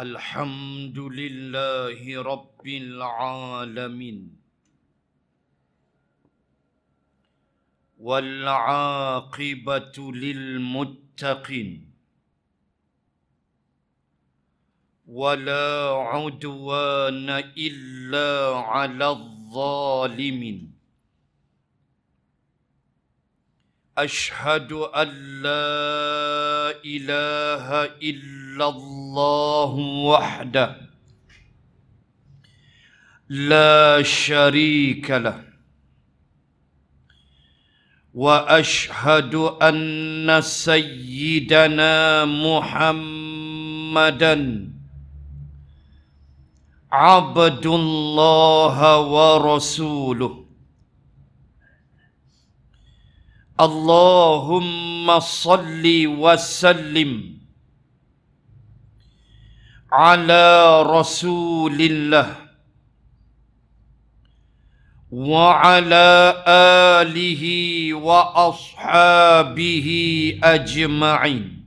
الحمد لله رب العالمين والعاقبة للمتقين ولا عدوان إلا على الظالمين أشهد أن لا إله إلا illallah wahda la sharika lah wa ashhadu anna sayyidana muhammadan abdullah wa rasuluh Allahumma salli wa sallim على رسول الله وعلى آله وأصحابه أجمعين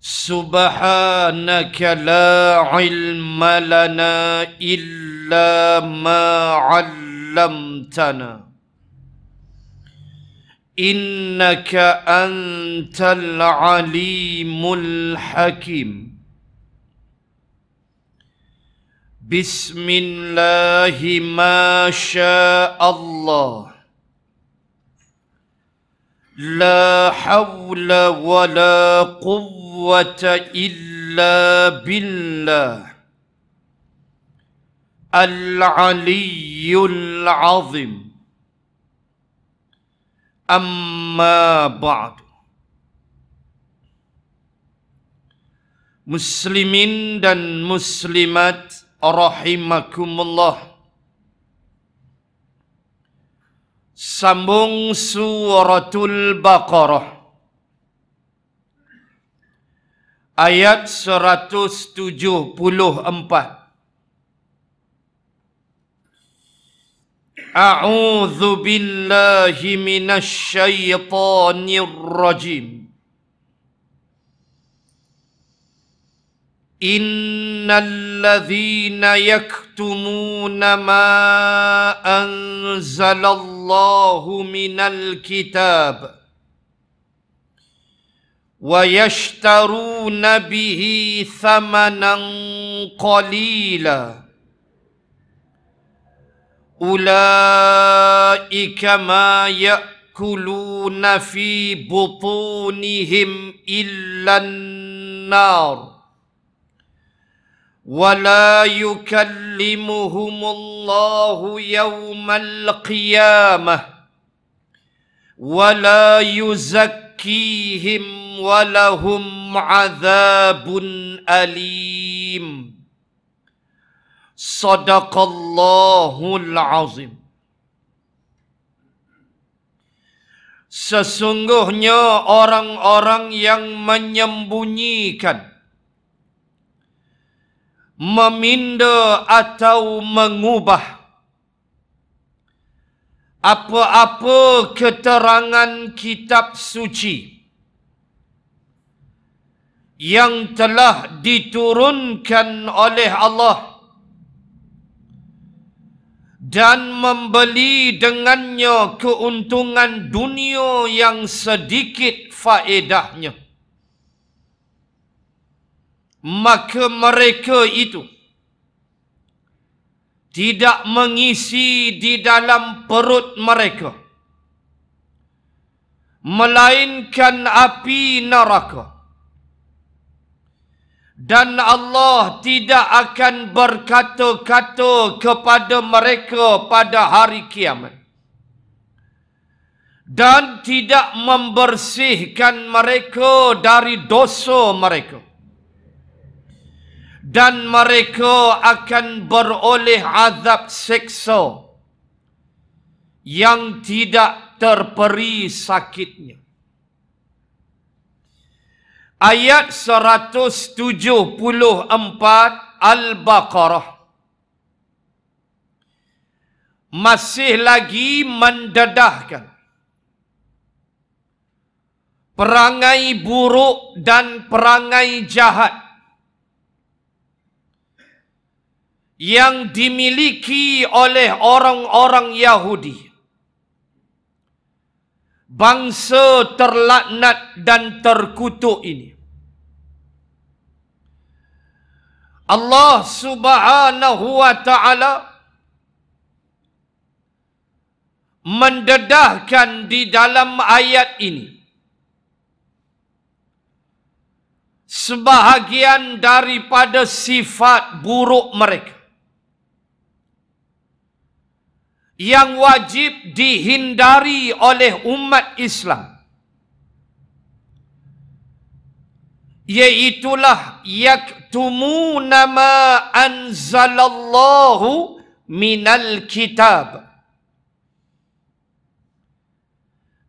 سبحانك لا علم لنا إلا ما علمتنا إنك أنت العليم الحكيم بسم الله ما شاء الله لا حول ولا قوة إلا بالله العلي العظيم Amma ba'du, Muslimin dan muslimat Rahimakumullah Sambung suratul Baqarah Ayat 174 أعوذ بالله من الشيطان الرجيم إن الذين يكتمون ما أنزل الله من الكتاب ويشترون به ثمنا قليلاً أولئك ما يأكلون في بطونهم إلا النار ولا يكلمهم الله يوم القيامة ولا يزكيهم ولهم عذاب أليم Sadaqallahul azim Sesungguhnya orang-orang yang menyembunyikan meminda atau mengubah apa-apa keterangan kitab suci yang telah diturunkan oleh Allah SWT dan membeli dengannya keuntungan dunia yang sedikit faedahnya maka mereka itu tidak mengisi di dalam perut mereka melainkan api neraka dan Allah tidak akan berkata-kata kepada mereka pada hari kiamat. Dan tidak membersihkan mereka dari dosa mereka. Dan mereka akan beroleh azab seksa yang tidak terperi sakitnya ayat 174 Al-Baqarah. Masih lagi mendedahkan. Perangai buruk dan perangai jahat. Yang dimiliki oleh orang-orang Yahudi. Yahudi bangsa terlaknat dan terkutuk ini. Allah Subhanahu wa taala mendedahkan di dalam ayat ini sebahagian daripada sifat buruk mereka. yang wajib dihindari oleh umat Islam. Iaitulah yaktumu nama anzalallahu minal kitab.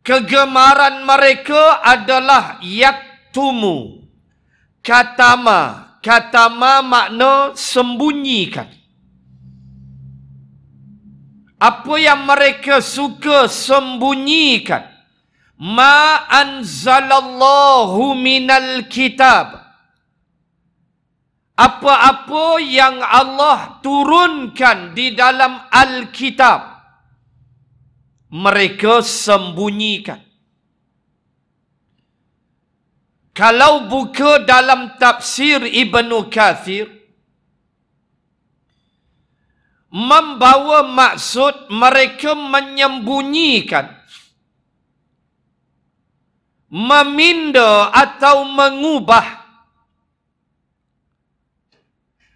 Kegemaran mereka adalah yaktumu. Katama. Katama makna sembunyikan apa yang mereka suka sembunyikan ma anzalallahu minal kitab apa-apa yang Allah turunkan di dalam Alkitab mereka sembunyikan kalau buka dalam tafsir Ibn Kathir membawa maksud mereka menyembunyikan meminda atau mengubah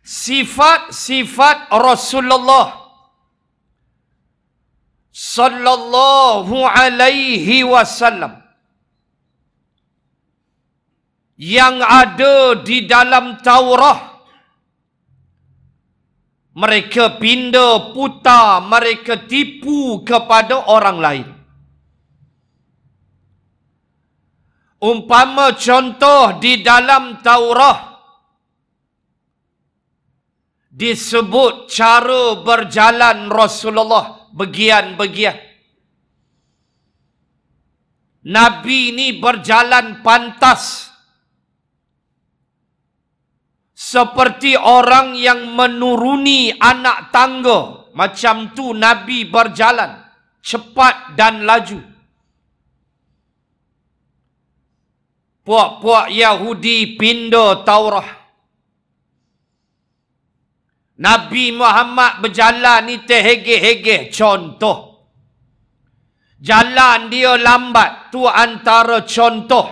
sifat-sifat Rasulullah sallallahu alaihi wasallam yang ada di dalam Taurat mereka pinda putar, mereka tipu kepada orang lain. Umpama contoh di dalam Taurah disebut cara berjalan Rasulullah begian-begian. Nabi ini berjalan pantas seperti orang yang menuruni anak tangga macam tu nabi berjalan cepat dan laju puak-puak Yahudi pindo Taurah Nabi Muhammad berjalan ni terhege-hege contoh jalan dia lambat tu antara contoh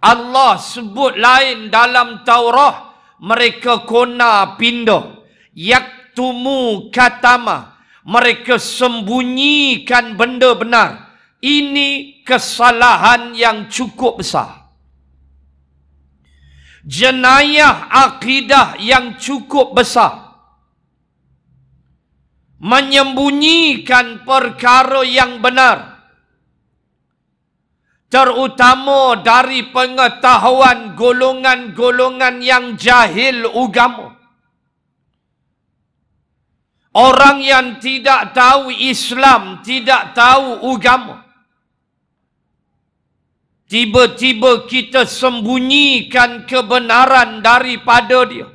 Allah sebut lain dalam Taurah mereka kona pindo yaktumu katama mereka sembunyikan benda benar ini kesalahan yang cukup besar jenayah akidah yang cukup besar menyembunyikan perkara yang benar terutama dari pengetahuan golongan-golongan yang jahil ugamu, orang yang tidak tahu Islam tidak tahu ugamu, tiba-tiba kita sembunyikan kebenaran daripada dia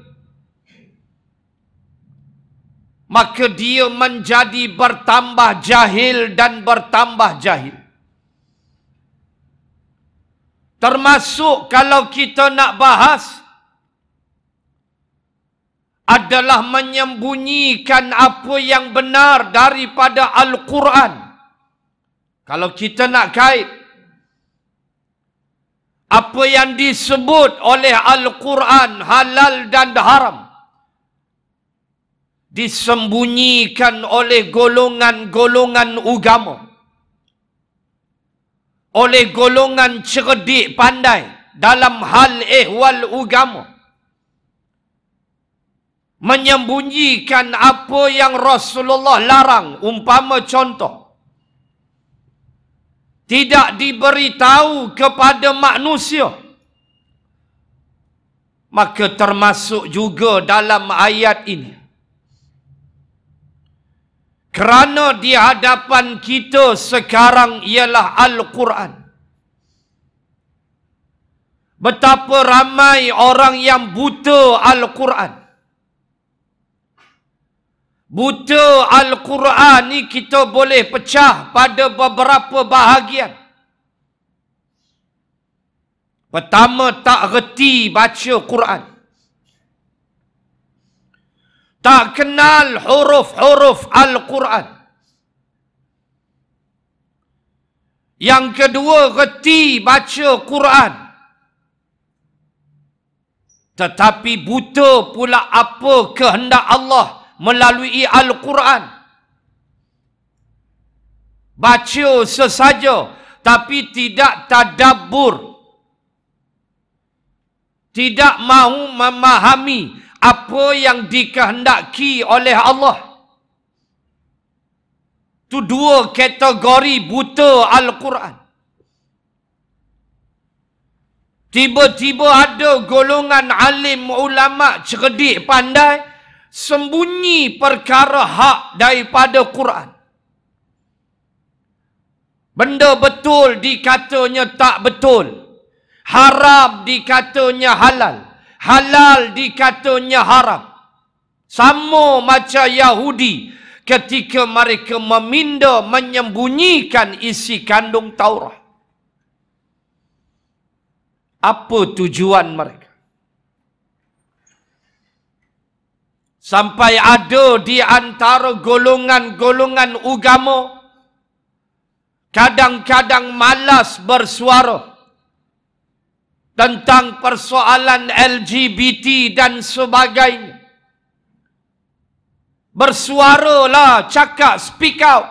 maka dia menjadi bertambah jahil dan bertambah jahil termasuk kalau kita nak bahas adalah menyembunyikan apa yang benar daripada Al-Quran. Kalau kita nak kait apa yang disebut oleh Al-Quran halal dan haram disembunyikan oleh golongan-golongan agama. -golongan oleh golongan cerdik pandai dalam hal ehwal agama menyembunyikan apa yang Rasulullah larang umpama contoh tidak diberitahu kepada manusia maka termasuk juga dalam ayat ini kerana di hadapan kita sekarang ialah Al-Quran. Betapa ramai orang yang buta Al-Quran. Buta Al-Quran ni kita boleh pecah pada beberapa bahagian. Pertama tak reti baca Quran tak kenal huruf-huruf Al-Quran. Yang kedua, reti baca Quran. Tetapi buta pula apa kehendak Allah melalui Al-Quran. Baca sesaja tapi tidak tadabur Tidak mahu memahami apa yang dikehendaki oleh Allah itu dua kategori buta al-Quran tiba-tiba ada golongan alim ulama cerdik pandai sembunyi perkara hak daripada Quran benda betul dikatanya tak betul haram dikatanya halal halal dikatanya haram. Sama macam Yahudi ketika mereka meminda menyembunyikan isi kandung Taurat. Apa tujuan mereka? Sampai ada di antara golongan-golongan agama kadang-kadang malas bersuara tentang persoalan LGBT dan sebagainya. bersuara lah, cakap, speak out.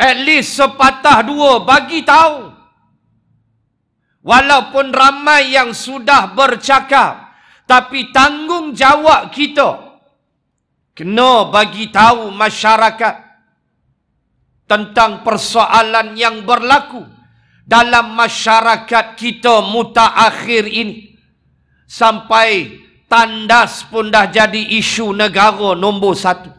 At least sepatah dua bagi tahu. Walaupun ramai yang sudah bercakap, tapi tanggungjawab kita kena bagi tahu masyarakat tentang persoalan yang berlaku dalam masyarakat kita muta akhir ini sampai tandas pun dah jadi isu negara nombor satu.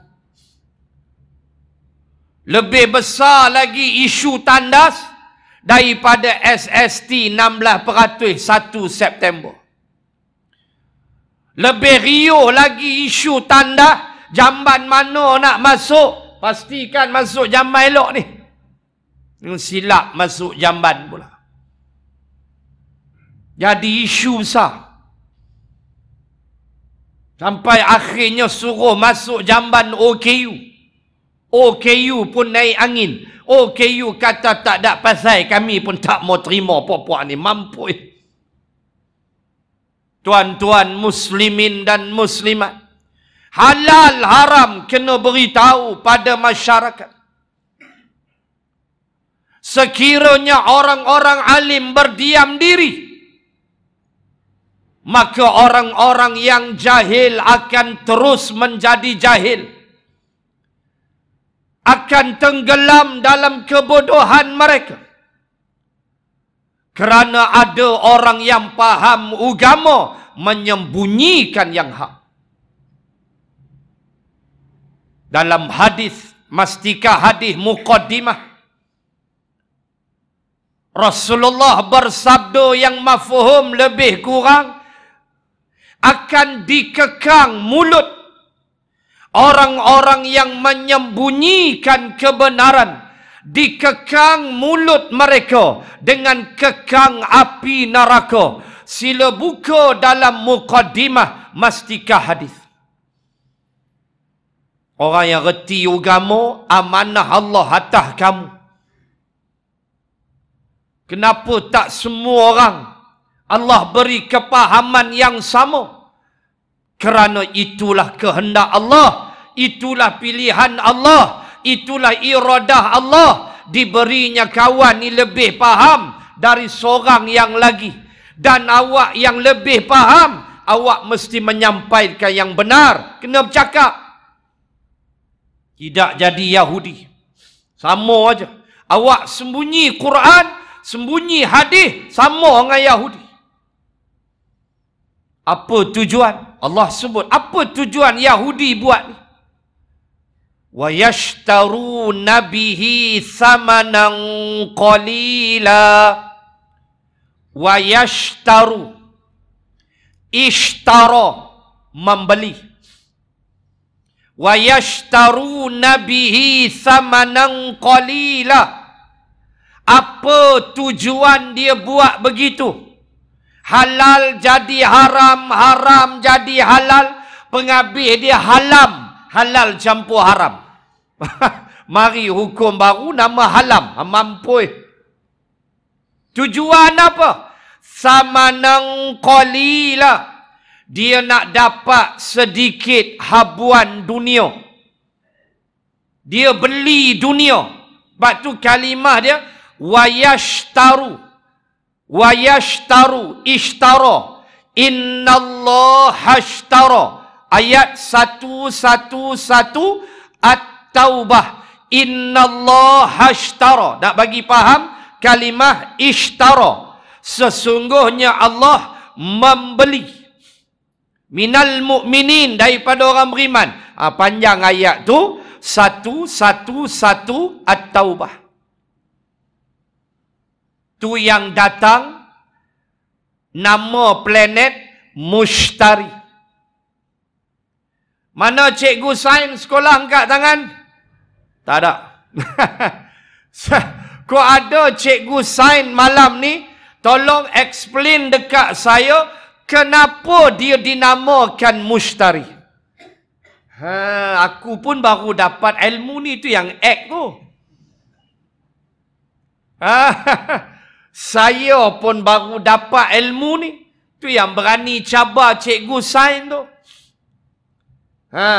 Lebih besar lagi isu tandas daripada SST 16% 1 September. Lebih riuh lagi isu tanda jamban mana nak masuk. Pastikan masuk jamban elok ni. Dengan silap masuk jamban pula. Jadi isu besar. Sampai akhirnya suruh masuk jamban OKU. OKU pun naik angin. OKU kata tak ada pasal kami pun tak mau terima puan-puan ni. Mampu eh. Tuan-tuan muslimin dan muslimat. Halal haram kena beritahu pada masyarakat. Sekiranya orang-orang alim berdiam diri, maka orang-orang yang jahil akan terus menjadi jahil. Akan tenggelam dalam kebodohan mereka. Kerana ada orang yang faham agama menyembunyikan yang hak. Dalam hadis mastika hadis muqaddimah Rasulullah bersabda yang mafhum lebih kurang akan dikekang mulut orang-orang yang menyembunyikan kebenaran dikekang mulut mereka dengan kekang api neraka sila buka dalam mukaddimah mastika hadis orang yang reti agama amanah Allah atas kamu Kenapa tak semua orang Allah beri kepahaman yang sama? Kerana itulah kehendak Allah, itulah pilihan Allah, itulah iradah Allah. Diberinya kawan ni lebih faham dari seorang yang lagi. Dan awak yang lebih faham, awak mesti menyampaikan yang benar. Kena bercakap. Tidak jadi Yahudi. Sama aja. Awak sembunyi Quran, sembunyi hadis sama orang Yahudi. Apa tujuan? Allah sebut apa tujuan Yahudi buat ni? Wa yashtaru nabihi thamanan qalila wa yashtaru ishtara membeli wa yashtaru nabihi thamanan qalila apa tujuan dia buat begitu halal jadi haram haram jadi halal penghabis dia halam halal campur haram mari hukum baru nama halam mampui tujuan apa samanang qalila dia nak dapat sedikit habuan dunia dia beli dunia sebab tu kalimah dia wayashtaru wayashtaru ishtara innallaha ashtara ayat satu, satu, satu at-taubah innallaha ashtara nak bagi faham kalimah ishtara sesungguhnya Allah membeli minal mu'minin daripada orang beriman ha, panjang ayat tu satu satu satu at-taubah tu yang datang nama planet mushtari mana cikgu sign sekolah angkat tangan tak ada kau ada cikgu sign malam ni tolong explain dekat saya kenapa dia dinamakan mushtari ha aku pun baru dapat ilmu ni tu yang act tu ha, saya pun baru dapat ilmu ni. Tu yang berani cabar cikgu sain tu. Ha,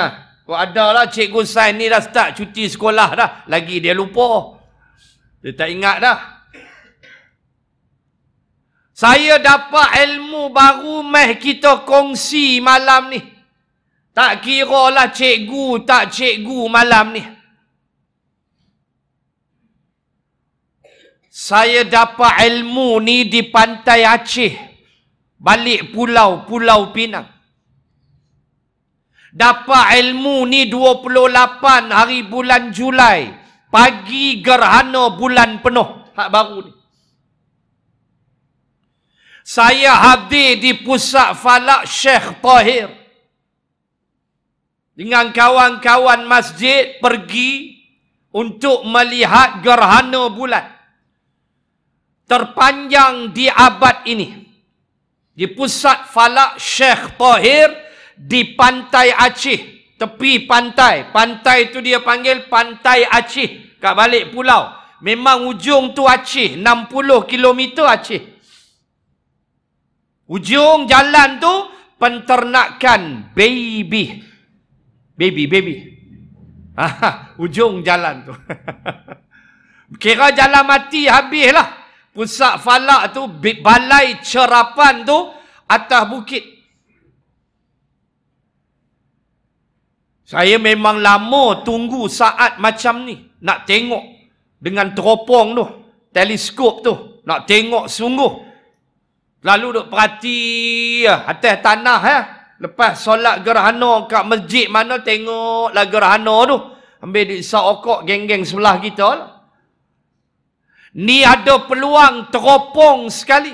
kau ada lah cikgu sain ni dah start cuti sekolah dah. Lagi dia lupa. Dia tak ingat dah. Saya dapat ilmu baru meh kita kongsi malam ni. Tak kira lah cikgu tak cikgu malam ni. saya dapat ilmu ni di pantai Aceh balik pulau pulau Pinang dapat ilmu ni 28 hari bulan Julai pagi gerhana bulan penuh hak baru ni saya hadir di pusat falak Sheikh Tahir dengan kawan-kawan masjid pergi untuk melihat gerhana bulan terpanjang di abad ini di pusat falak Sheikh Tahir di pantai Aceh tepi pantai pantai itu dia panggil pantai Aceh kat balik pulau memang ujung tu Aceh 60 km Aceh ujung jalan tu penternakan baby baby baby ujung jalan tu kira jalan mati habislah pusat falak tu balai cerapan tu atas bukit saya memang lama tunggu saat macam ni nak tengok dengan teropong tu teleskop tu nak tengok sungguh lalu duk perhati ya, atas tanah ya lepas solat gerhana kat masjid mana tengoklah gerhana tu ambil di sokok geng-geng sebelah kita lah Ni ada peluang teropong sekali.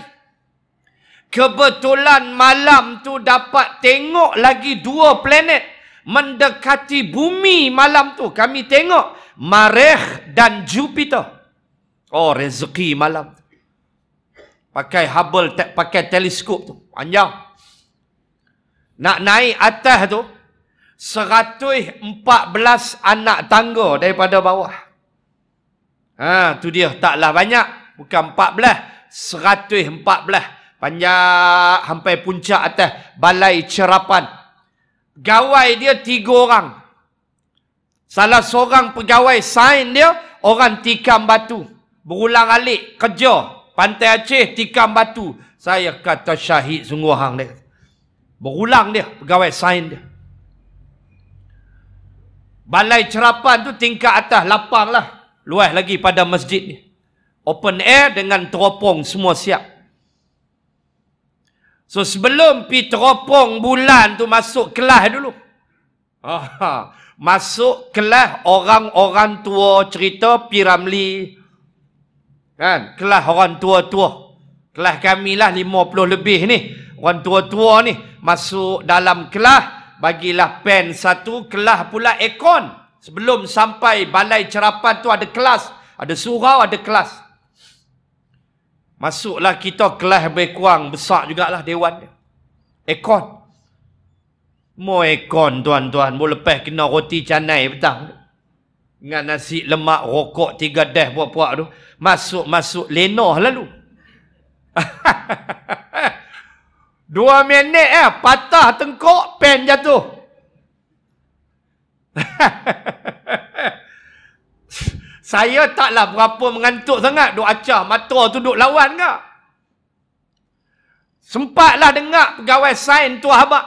Kebetulan malam tu dapat tengok lagi dua planet mendekati bumi malam tu. Kami tengok Mareh dan Jupiter. Oh rezeki malam. Pakai Hubble, tak pakai teleskop tu. Panjang. Nak naik atas tu, 114 anak tangga daripada bawah. Ha, tu dia taklah banyak. Bukan 14, 114. Panjang sampai puncak atas balai cerapan. Gawai dia tiga orang. Salah seorang pegawai sign dia, orang tikam batu. Berulang alik kerja. Pantai Aceh, tikam batu. Saya kata syahid sungguh hang dia. Berulang dia, pegawai sign dia. Balai cerapan tu tingkat atas, lapang lah. Luas lagi pada masjid ni. Open air dengan teropong semua siap. So sebelum pi teropong bulan tu masuk kelas dulu. Aha. Masuk kelas orang-orang tua cerita piramli. Kan? Kelas orang tua-tua. Kelas kami lah lima puluh lebih ni. Orang tua-tua ni masuk dalam kelas. Bagilah pen satu, kelas pula ekon. Sebelum sampai balai cerapan tu ada kelas. Ada surau, ada kelas. Masuklah kita kelas berkuang kurang. Besar jugalah dewan dia. Ekon. Mau ekon tuan-tuan. Mau lepas kena roti canai petang. Dengan nasi lemak, rokok, tiga dah puak-puak tu. Masuk-masuk lenoh lalu. Dua minit eh. Patah tengkok, pen jatuh. saya taklah berapa mengantuk sangat duk acah mata tu duk lawan ke sempatlah dengar pegawai sain tu habak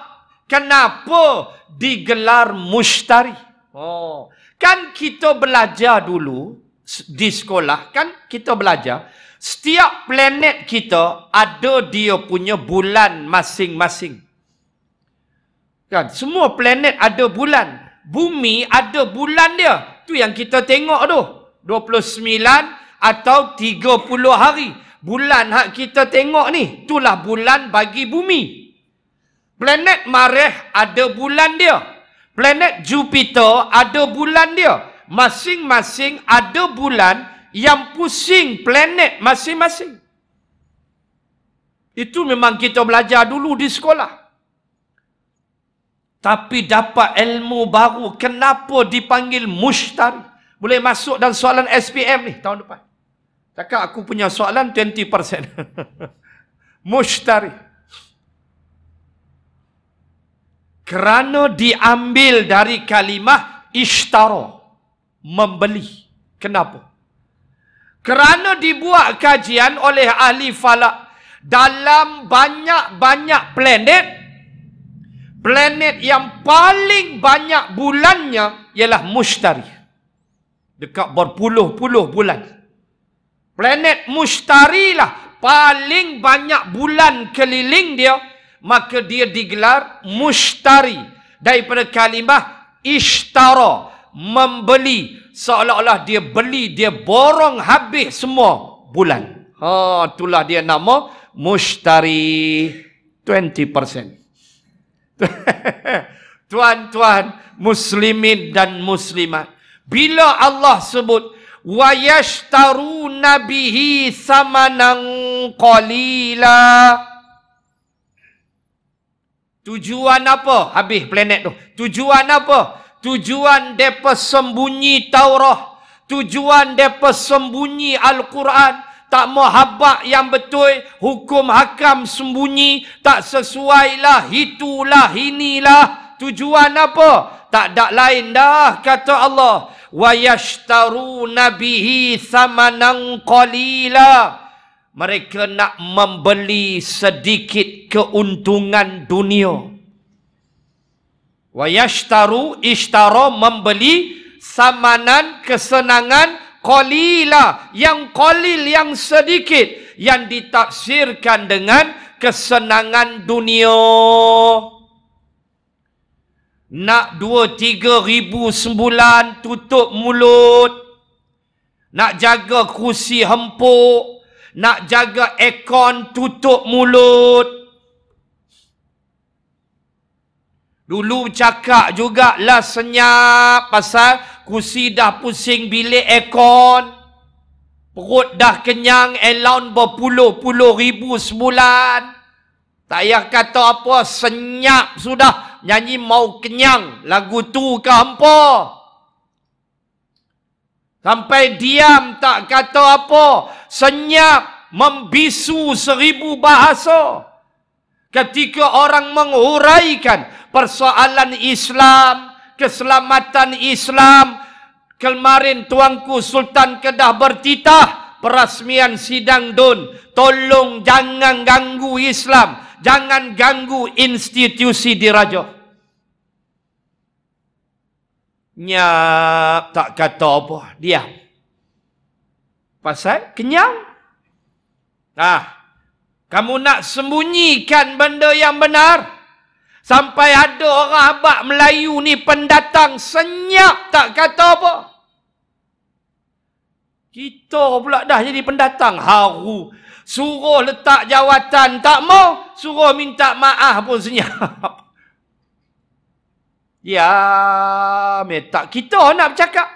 kenapa digelar mustari oh kan kita belajar dulu di sekolah kan kita belajar setiap planet kita ada dia punya bulan masing-masing kan semua planet ada bulan bumi ada bulan dia. Tu yang kita tengok tu. 29 atau 30 hari. Bulan hak kita tengok ni, itulah bulan bagi bumi. Planet Mareh ada bulan dia. Planet Jupiter ada bulan dia. Masing-masing ada bulan yang pusing planet masing-masing. Itu memang kita belajar dulu di sekolah tapi dapat ilmu baru kenapa dipanggil mushtar boleh masuk dalam soalan SPM ni tahun depan cakap aku punya soalan 20% mushtar kerana diambil dari kalimah ishtara membeli kenapa kerana dibuat kajian oleh ahli falak dalam banyak-banyak planet planet yang paling banyak bulannya ialah mushtari dekat berpuluh-puluh bulan planet mushtari lah paling banyak bulan keliling dia maka dia digelar mushtari daripada kalimah ishtara membeli seolah-olah dia beli dia borong habis semua bulan ha itulah dia nama mushtari 20% Tuan-tuan muslimin dan muslimat. Bila Allah sebut wayashtaru nabihi samanan qalila. Tujuan apa? Habis planet tu. Tujuan apa? Tujuan depa sembunyi Taurat. Tujuan depa sembunyi Al-Quran tak mau habak yang betul, hukum hakam sembunyi, tak sesuai lah, itulah, inilah, tujuan apa? Tak ada lain dah, kata Allah. وَيَشْتَرُوا نَبِهِ ثَمَنًا قَلِيلًا Mereka nak membeli sedikit keuntungan dunia. وَيَشْتَرُوا إِشْتَرُوا membeli samanan kesenangan qalila yang qalil yang sedikit yang ditafsirkan dengan kesenangan dunia nak dua tiga ribu sembulan tutup mulut nak jaga kursi hempuk nak jaga ekon tutup mulut Dulu cakap juga lah senyap pasal kusi dah pusing bilik aircon. Perut dah kenyang allowance berpuluh-puluh ribu sebulan. Tak payah kata apa senyap sudah nyanyi mau kenyang lagu tu ke hampa. Sampai diam tak kata apa senyap membisu seribu bahasa. Ketika orang menguraikan persoalan Islam, keselamatan Islam. Kemarin tuanku Sultan Kedah bertitah perasmian sidang DUN. Tolong jangan ganggu Islam. Jangan ganggu institusi diraja. Nyap tak kata apa. Diam. Pasal kenyang. Nah, kamu nak sembunyikan benda yang benar? Sampai ada orang abad Melayu ni pendatang senyap tak kata apa. Kita pula dah jadi pendatang haru. Suruh letak jawatan tak mau, suruh minta maaf pun senyap. Ya, metak kita nak bercakap.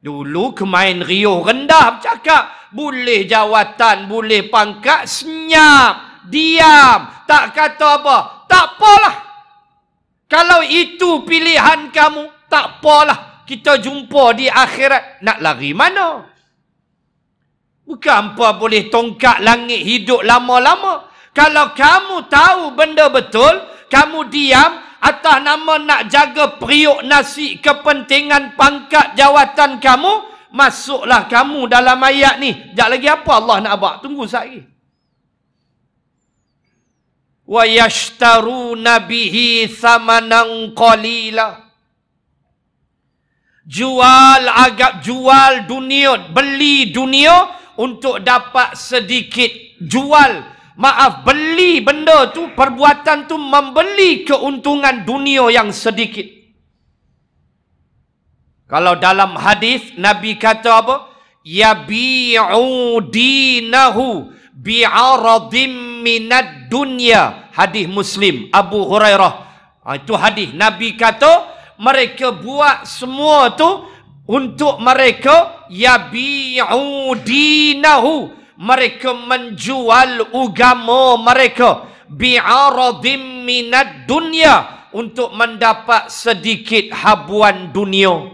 Dulu kemain riuh rendah bercakap. Boleh jawatan, boleh pangkat, senyap, diam, tak kata apa tak apalah. Kalau itu pilihan kamu, tak apalah. Kita jumpa di akhirat. Nak lari mana? Bukan apa boleh tongkat langit hidup lama-lama. Kalau kamu tahu benda betul, kamu diam atas nama nak jaga periuk nasi kepentingan pangkat jawatan kamu, masuklah kamu dalam ayat ni. Sekejap lagi apa Allah nak buat? Tunggu sekejap wa yashtaruna bihi thamanan qalila jual agak jual dunia beli dunia untuk dapat sedikit jual maaf beli benda tu perbuatan tu membeli keuntungan dunia yang sedikit kalau dalam hadis nabi kata apa yabi'u dinahu bi'aradim minad dunya hadis muslim Abu Hurairah ah, itu hadis nabi kata mereka buat semua tu untuk mereka yabi'u dinahu mereka menjual agama mereka bi'aradim minad dunya untuk mendapat sedikit habuan dunia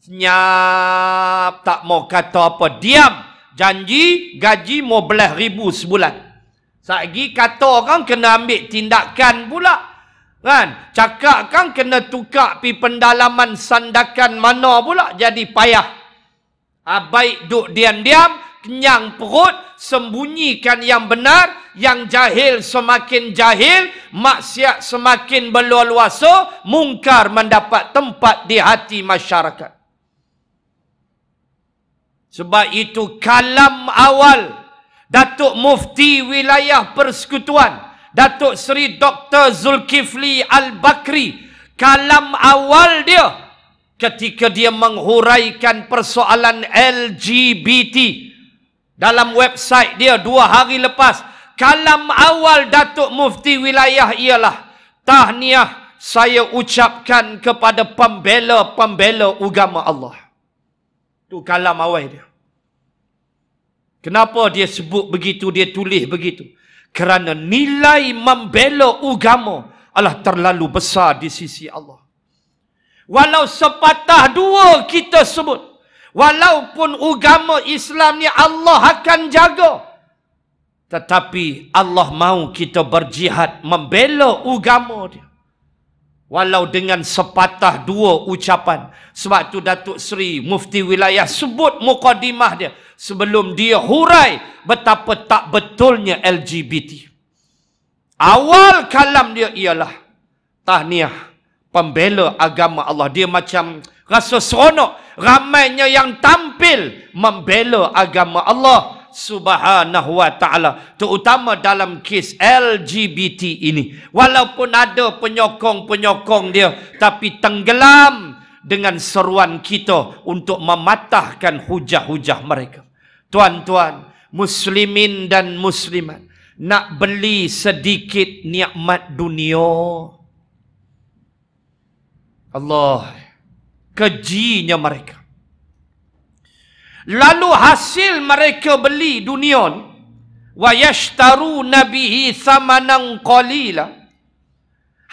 senyap tak mau kata apa diam janji gaji mau belah ribu sebulan Sagi kata orang kena ambil tindakan pula kan cakap kan kena tukar pi pendalaman sandakan mana pula jadi payah ha, baik duk diam-diam kenyang perut sembunyikan yang benar yang jahil semakin jahil maksiat semakin berluasa mungkar mendapat tempat di hati masyarakat sebab itu kalam awal Datuk Mufti Wilayah Persekutuan Datuk Seri Dr. Zulkifli Al-Bakri Kalam awal dia Ketika dia menghuraikan persoalan LGBT Dalam website dia dua hari lepas Kalam awal Datuk Mufti Wilayah ialah Tahniah saya ucapkan kepada pembela-pembela agama Allah Tu kalam awal dia. Kenapa dia sebut begitu, dia tulis begitu? Kerana nilai membela agama adalah terlalu besar di sisi Allah. Walau sepatah dua kita sebut. Walaupun agama Islam ni Allah akan jaga. Tetapi Allah mahu kita berjihad membela agama dia walau dengan sepatah dua ucapan sebab tu Datuk Seri Mufti Wilayah sebut mukadimah dia sebelum dia hurai betapa tak betulnya LGBT awal kalam dia ialah tahniah pembela agama Allah dia macam rasa seronok ramainya yang tampil membela agama Allah Subhanahu wa taala terutama dalam kes LGBT ini walaupun ada penyokong-penyokong dia tapi tenggelam dengan seruan kita untuk mematahkan hujah-hujah mereka tuan-tuan muslimin dan muslimat nak beli sedikit nikmat dunia Allah kejinya mereka lalu hasil mereka beli dunion wa yashtaru nabihi thamanan qalila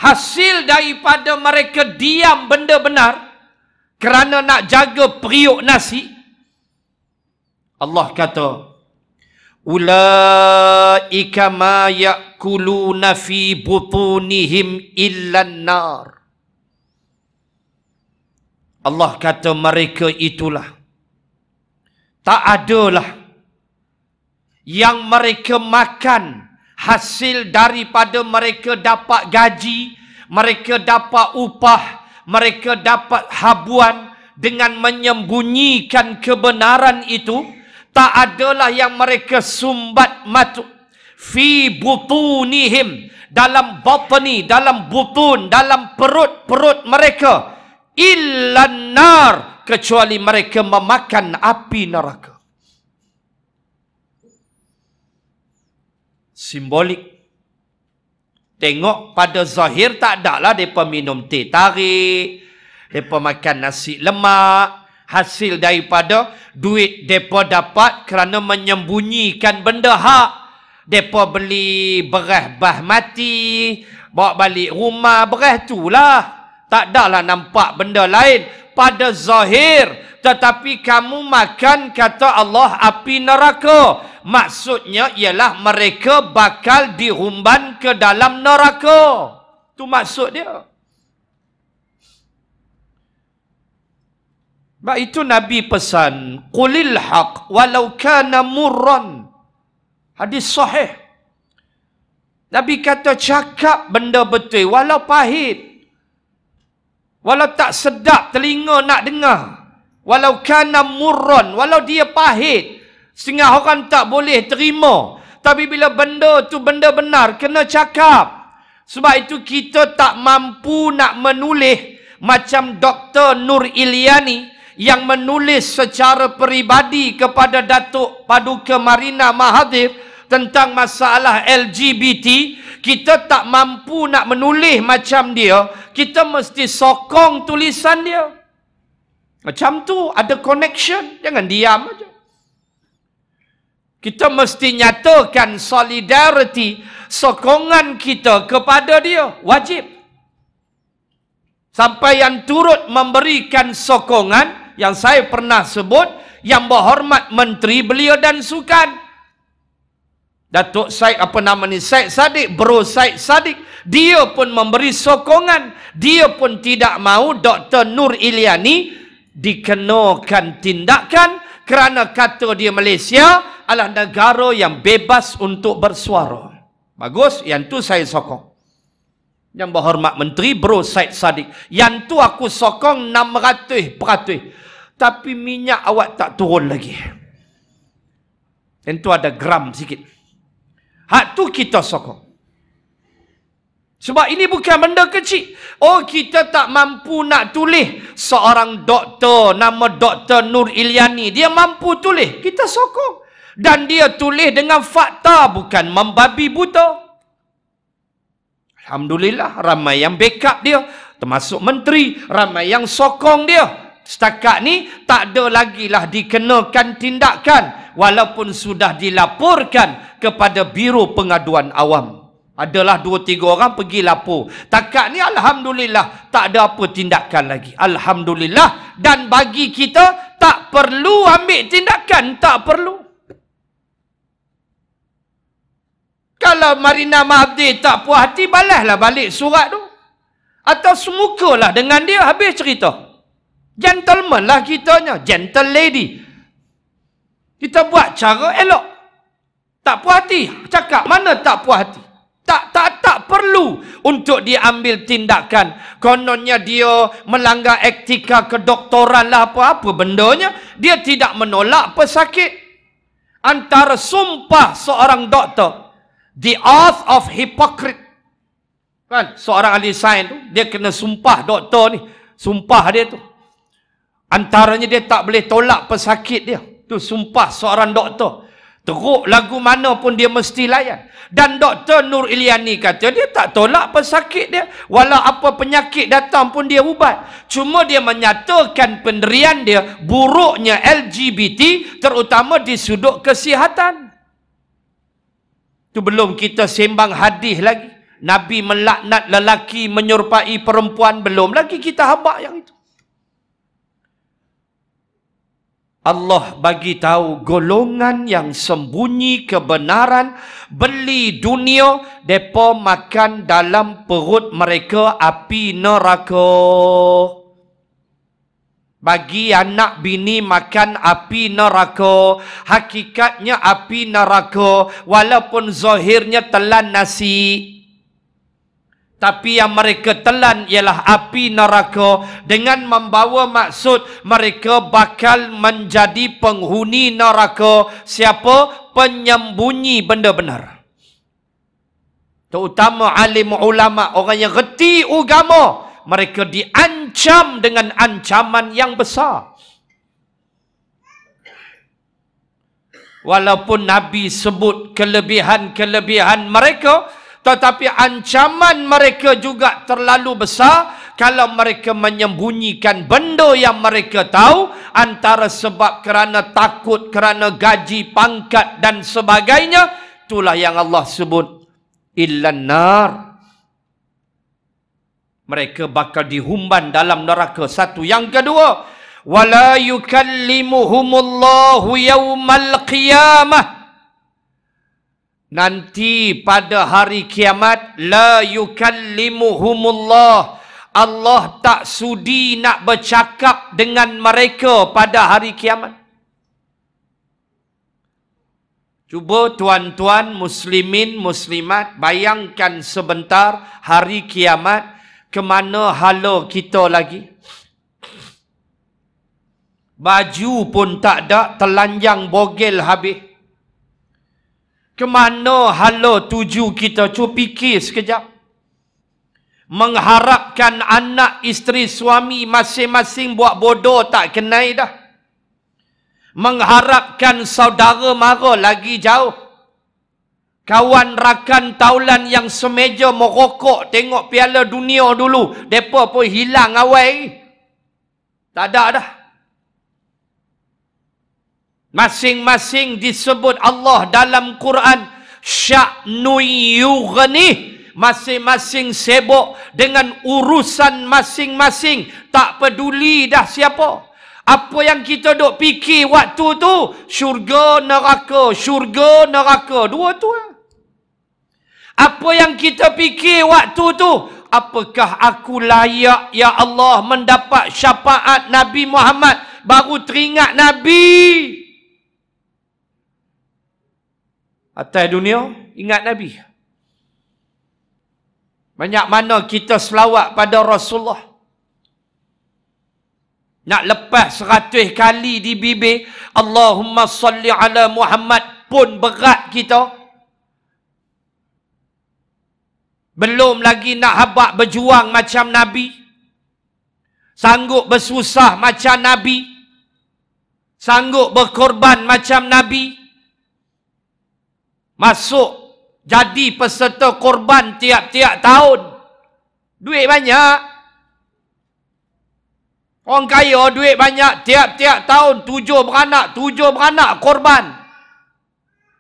hasil daripada mereka diam benda benar kerana nak jaga periuk nasi Allah kata ulaika ma yakuluna fi butunihim illan nar Allah kata mereka itulah tak adalah yang mereka makan hasil daripada mereka dapat gaji, mereka dapat upah, mereka dapat habuan dengan menyembunyikan kebenaran itu tak adalah yang mereka sumbat matu fi butunihim dalam batni dalam butun dalam perut-perut mereka illan nar kecuali mereka memakan api neraka. Simbolik. Tengok pada zahir tak ada lah mereka minum teh tarik. Mereka makan nasi lemak. Hasil daripada duit mereka dapat kerana menyembunyikan benda hak. Mereka beli beras bah mati. Bawa balik rumah beras tu lah. Tak ada lah nampak benda lain pada zahir tetapi kamu makan kata Allah api neraka maksudnya ialah mereka bakal dihumban ke dalam neraka tu maksud dia Mak itu Nabi pesan, Qulil haq walau kana murran. Hadis sahih. Nabi kata, cakap benda betul walau pahit. Walau tak sedap telinga nak dengar. Walau kana murran, walau dia pahit. Sehingga orang tak boleh terima. Tapi bila benda tu benda benar, kena cakap. Sebab itu kita tak mampu nak menulis macam Dr. Nur Ilyani yang menulis secara peribadi kepada Datuk Paduka Marina Mahathir tentang masalah LGBT kita tak mampu nak menulis macam dia kita mesti sokong tulisan dia macam tu ada connection jangan diam aja kita mesti nyatakan solidarity sokongan kita kepada dia wajib sampai yang turut memberikan sokongan yang saya pernah sebut yang berhormat menteri belia dan sukan Datuk Syed apa nama ni? Syed Sadiq, bro Syed Sadiq. Dia pun memberi sokongan. Dia pun tidak mahu Dr. Nur Ilyani dikenakan tindakan kerana kata dia Malaysia adalah negara yang bebas untuk bersuara. Bagus, yang tu saya sokong. Yang berhormat menteri, bro Syed Sadiq. Yang tu aku sokong 600%. Tapi minyak awak tak turun lagi. Yang tu ada gram sikit. Hak tu kita sokong. Sebab ini bukan benda kecil. Oh, kita tak mampu nak tulis seorang doktor nama Dr. Nur Ilyani. Dia mampu tulis. Kita sokong. Dan dia tulis dengan fakta bukan membabi buta. Alhamdulillah ramai yang backup dia. Termasuk menteri. Ramai yang sokong dia setakat ni tak ada lagi lah dikenakan tindakan walaupun sudah dilaporkan kepada biro pengaduan awam adalah dua tiga orang pergi lapor takat ni Alhamdulillah tak ada apa tindakan lagi Alhamdulillah dan bagi kita tak perlu ambil tindakan tak perlu kalau Marina Mahathir tak puas hati balaslah balik surat tu atau semukalah dengan dia habis cerita Gentleman lah kita kitanya. Gentle lady. Kita buat cara elok. Tak puas hati. Cakap mana tak puas hati. Tak, tak, tak perlu untuk diambil tindakan. Kononnya dia melanggar etika kedoktoran lah apa-apa benda nya Dia tidak menolak pesakit. Antara sumpah seorang doktor. The oath of hypocrite. Kan? Seorang ahli sains tu. Dia kena sumpah doktor ni. Sumpah dia tu. Antaranya dia tak boleh tolak pesakit dia. Tu sumpah seorang doktor. Teruk lagu mana pun dia mesti layan. Dan doktor Nur Ilyani kata dia tak tolak pesakit dia. Walau apa penyakit datang pun dia ubat. Cuma dia menyatakan penderian dia buruknya LGBT terutama di sudut kesihatan. Tu belum kita sembang hadis lagi. Nabi melaknat lelaki menyerupai perempuan belum lagi kita habaq yang itu. Allah bagi tahu golongan yang sembunyi kebenaran beli dunia depa makan dalam perut mereka api neraka. Bagi anak bini makan api neraka. Hakikatnya api neraka walaupun zahirnya telan nasi. Nasi tapi yang mereka telan ialah api neraka dengan membawa maksud mereka bakal menjadi penghuni neraka siapa penyembunyi benda benar terutama alim ulama orang yang reti agama mereka diancam dengan ancaman yang besar walaupun nabi sebut kelebihan-kelebihan mereka tetapi ancaman mereka juga terlalu besar kalau mereka menyembunyikan benda yang mereka tahu antara sebab kerana takut kerana gaji pangkat dan sebagainya itulah yang Allah sebut illan nar mereka bakal dihumban dalam neraka satu yang kedua wala yukallimuhumullahu yawmal qiyamah Nanti pada hari kiamat la yukallimuhumullah Allah tak sudi nak bercakap dengan mereka pada hari kiamat. Cuba tuan-tuan muslimin muslimat bayangkan sebentar hari kiamat ke mana hala kita lagi. Baju pun tak ada, telanjang bogel habis. Kemana hala tuju kita? Cuba fikir sekejap. Mengharapkan anak isteri suami masing-masing buat bodoh tak kenai dah. Mengharapkan saudara mara lagi jauh. Kawan rakan taulan yang semeja merokok tengok piala dunia dulu. Mereka pun hilang awal. Tak ada dah. Masing-masing disebut Allah dalam Quran sya'nuyughni masing-masing sibuk dengan urusan masing-masing tak peduli dah siapa apa yang kita duk fikir waktu tu syurga neraka syurga neraka dua tu lah. apa yang kita fikir waktu tu apakah aku layak ya Allah mendapat syafaat Nabi Muhammad baru teringat Nabi Nabi atas dunia ingat nabi banyak mana kita selawat pada Rasulullah nak lepas seratus kali di bibir Allahumma salli ala Muhammad pun berat kita belum lagi nak habaq berjuang macam nabi sanggup bersusah macam nabi sanggup berkorban macam nabi masuk jadi peserta korban tiap-tiap tahun duit banyak orang kaya duit banyak tiap-tiap tahun tujuh beranak tujuh beranak korban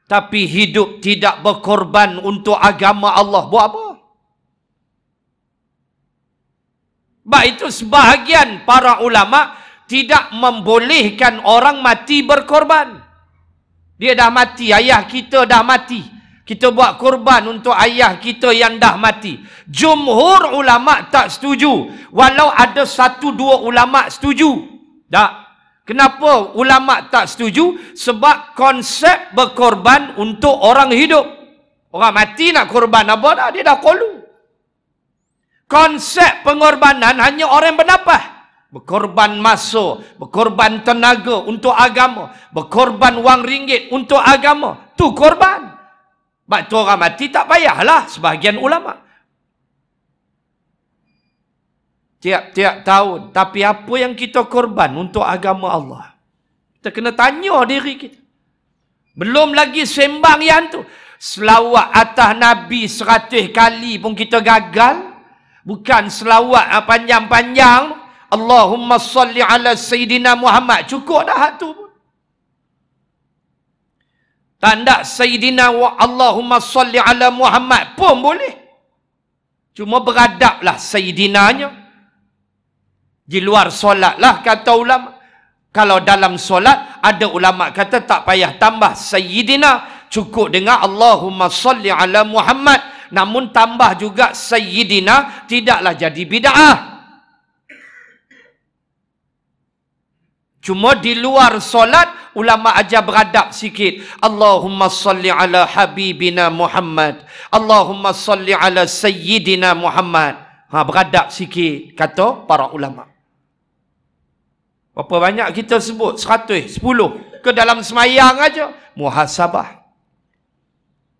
tapi hidup tidak berkorban untuk agama Allah buat apa? Sebab itu sebahagian para ulama tidak membolehkan orang mati berkorban. Dia dah mati, ayah kita dah mati. Kita buat korban untuk ayah kita yang dah mati. Jumhur ulama tak setuju. Walau ada satu dua ulama setuju. Tak. Kenapa ulama tak setuju? Sebab konsep berkorban untuk orang hidup. Orang mati nak korban apa dah? Dia dah kolu. Konsep pengorbanan hanya orang berdapat berkorban masa, berkorban tenaga untuk agama, berkorban wang ringgit untuk agama. Tu korban. Sebab tu orang mati tak payahlah sebahagian ulama. Tiap-tiap tahun. Tapi apa yang kita korban untuk agama Allah? Kita kena tanya diri kita. Belum lagi sembang yang tu. Selawat atas Nabi seratus kali pun kita gagal. Bukan selawat ah, panjang-panjang. Ha, Allahumma salli ala Sayyidina Muhammad. Cukup dah hak tu. Tanda Sayyidina wa Allahumma salli ala Muhammad pun boleh. Cuma beradablah Sayyidinanya. Di luar solat lah kata ulama. Kalau dalam solat ada ulama kata tak payah tambah Sayyidina. Cukup dengan Allahumma salli ala Muhammad. Namun tambah juga Sayyidina tidaklah jadi bid'ah. Ah. Cuma di luar solat ulama ajar beradab sikit. Allahumma salli ala habibina Muhammad. Allahumma salli ala sayyidina Muhammad. Ha beradab sikit kata para ulama. Berapa banyak kita sebut? 100, sepuluh ke dalam semayang aja muhasabah.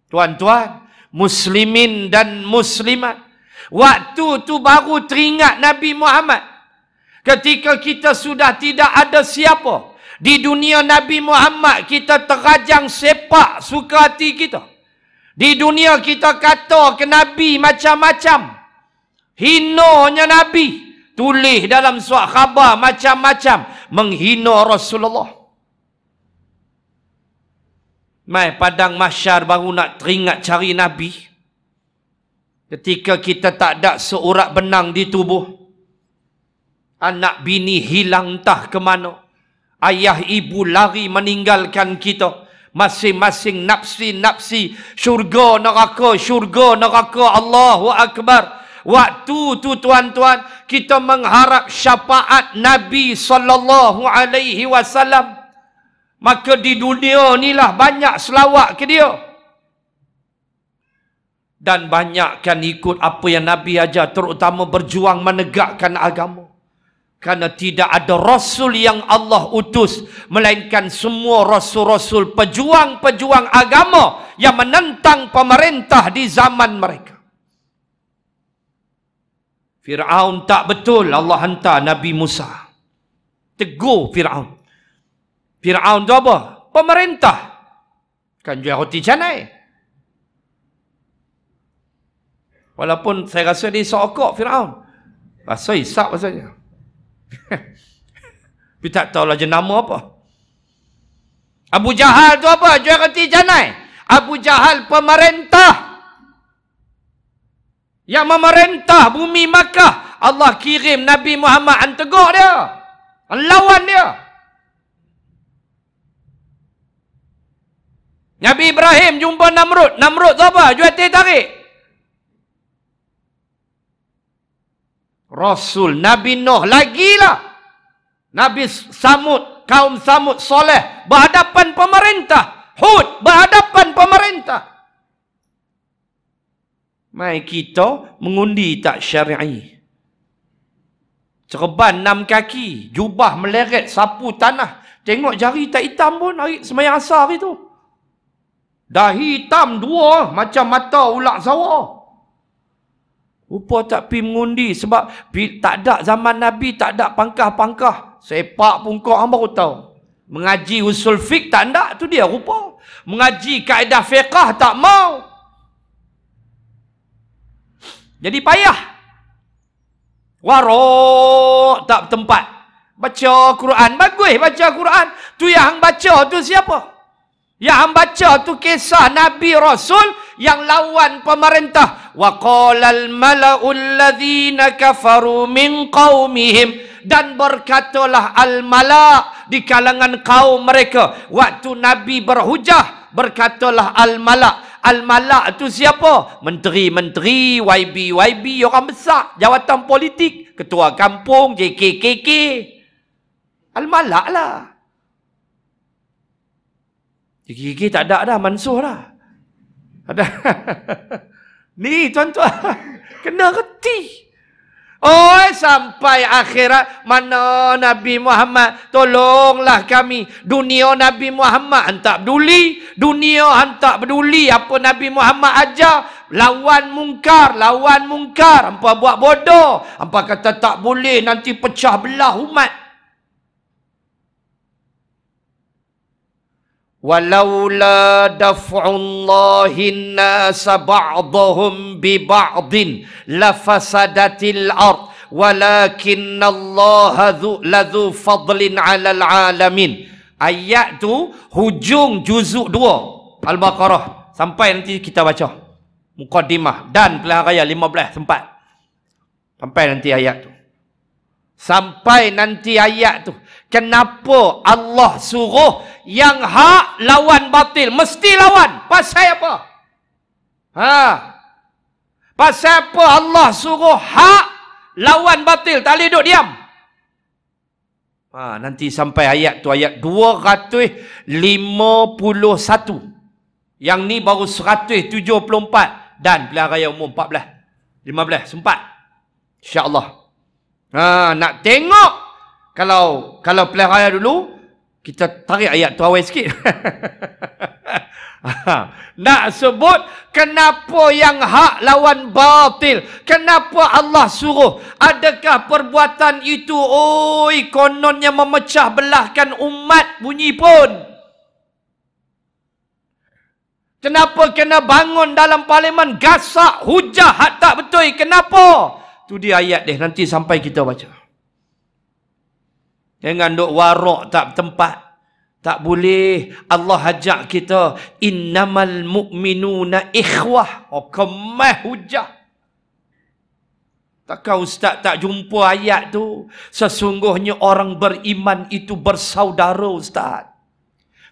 Tuan-tuan, muslimin dan muslimat. Waktu tu baru teringat Nabi Muhammad. Ketika kita sudah tidak ada siapa. Di dunia Nabi Muhammad kita terajang sepak suka hati kita. Di dunia kita kata ke Nabi macam-macam. Hinonya Nabi. Tulis dalam suat khabar macam-macam. Menghina Rasulullah. Mai padang masyar baru nak teringat cari Nabi. Ketika kita tak ada seurat benang di tubuh. Anak bini hilang tah ke mana. Ayah ibu lari meninggalkan kita. Masing-masing napsi napsi Syurga neraka, syurga neraka. Allahu Akbar. Waktu tu tuan-tuan kita mengharap syafaat Nabi saw Maka di dunia ni lah banyak selawat ke dia. Dan banyakkan ikut apa yang Nabi ajar terutama berjuang menegakkan agama. Karena tidak ada Rasul yang Allah utus. Melainkan semua Rasul-Rasul pejuang-pejuang agama yang menentang pemerintah di zaman mereka. Fir'aun tak betul Allah hantar Nabi Musa. Teguh Fir'aun. Fir'aun tu apa? Pemerintah. Kan jual roti canai. Walaupun saya rasa dia sokok Fir'aun. Rasa isap rasanya. Tapi tak tahulah jenama apa. Abu Jahal tu apa? Jual reti janai. Abu Jahal pemerintah. Yang memerintah bumi Makkah. Allah kirim Nabi Muhammad antegur dia. Lawan dia. Nabi Ibrahim jumpa Namrud. Namrud tu apa? Jual teh tarik. Rasul Nabi Nuh lah, Nabi Samud, kaum Samud soleh berhadapan pemerintah. Hud berhadapan pemerintah. Mai kita mengundi tak syar'i. Cerban enam kaki, jubah meleret sapu tanah. Tengok jari tak hitam pun hari semayang asar itu, Dah hitam dua macam mata ulak sawah. Rupa tak pi mengundi sebab tak ada zaman Nabi, tak ada pangkah-pangkah. Sepak pun kau hang baru tahu. Mengaji usul fiqh tak ada tu dia rupa. Mengaji kaedah fiqah tak mau. Jadi payah. Warok tak tempat. Baca Quran. Bagus baca Quran. Tu yang hang baca tu siapa? Yang hang baca tu kisah Nabi Rasul yang lawan pemerintah al الْمَلَأُ الَّذِينَ kafaru min قَوْمِهِمْ dan berkatalah Al-Mala' di kalangan kaum mereka. Waktu Nabi berhujah, berkatalah Al-Mala' Al-Mala' tu siapa? Menteri-menteri, YB-YB, orang besar, jawatan politik, ketua kampung, JKKK. Al-Mala' lah. JKKK tak ada dah, mansuh dah. Ada. Ni tuan-tuan. Kena reti. Oh, sampai akhirat mana Nabi Muhammad tolonglah kami dunia Nabi Muhammad hantar peduli dunia hantar peduli apa Nabi Muhammad ajar lawan mungkar lawan mungkar hampa buat bodoh hampa kata tak boleh nanti pecah belah umat ولولا دفع الله الناس بعضهم ببعض لفسدت الارض ولكن الله ذو لذو فضل على العالمين ayat tu hujung juzuk 2 al-baqarah sampai nanti kita baca mukadimah dan pelihara raya 15 sempat sampai nanti ayat tu sampai nanti ayat tu kenapa Allah suruh yang hak lawan batil mesti lawan pasal apa ha pasal apa Allah suruh hak lawan batil tak boleh duduk diam ha nanti sampai ayat tu ayat 251 yang ni baru 174 dan pilihan raya umum 14 15 sempat insyaallah ha nak tengok kalau kalau pilihan raya dulu kita tarik ayat tu awal sikit. Ha. Nak sebut kenapa yang hak lawan batil? Kenapa Allah suruh? Adakah perbuatan itu oi kononnya memecah belahkan umat bunyi pun? Kenapa kena bangun dalam parlimen gasak hujah hak tak betul? Kenapa? Tu dia ayat dia nanti sampai kita baca. Dengan duk warok tak tempat. Tak boleh. Allah ajak kita. Innamal na ikhwah. Oh, kemah hujah. Takkan ustaz tak jumpa ayat tu? Sesungguhnya orang beriman itu bersaudara ustaz.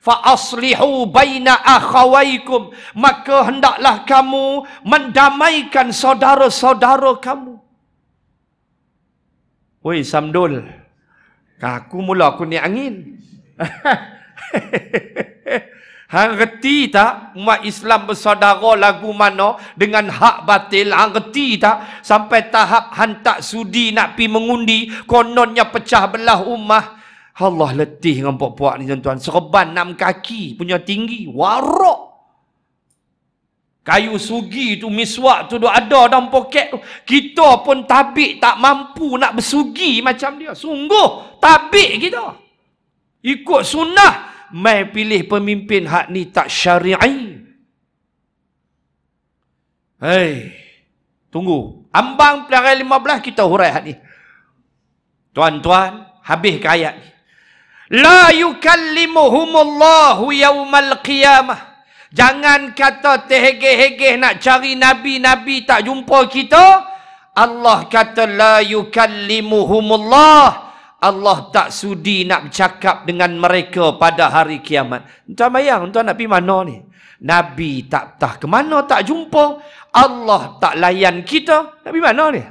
Fa aslihu baina akhawaikum maka hendaklah kamu mendamaikan saudara-saudara kamu. Woi Samdul, Aku mula aku ni angin. Hang reti tak umat Islam bersaudara lagu mana dengan hak batil? Hang reti tak sampai tahap hantak sudi nak pi mengundi kononnya pecah belah ummah. Allah letih dengan puak-puak ni tuan-tuan. Serban enam kaki punya tinggi. Warok. Kayu sugi tu, miswak tu duk ada dalam poket tu. Kita pun tabik tak mampu nak bersugi macam dia. Sungguh tabik kita. Ikut sunnah. Mai pilih pemimpin hak ni tak syari'i. Hei. Tunggu. Ambang pelarai lima belah kita hurai hak ni. Tuan-tuan, habis ke ayat ni. La yukallimuhumullahu yawmal qiyamah. Jangan kata terhegeh-hegeh nak cari Nabi-Nabi tak jumpa kita. Allah kata la yukallimuhumullah. Allah tak sudi nak bercakap dengan mereka pada hari kiamat. entah bayang, tuan nak pergi mana ni? Nabi tak tahu ke mana tak jumpa. Allah tak layan kita. Nak pergi mana ni?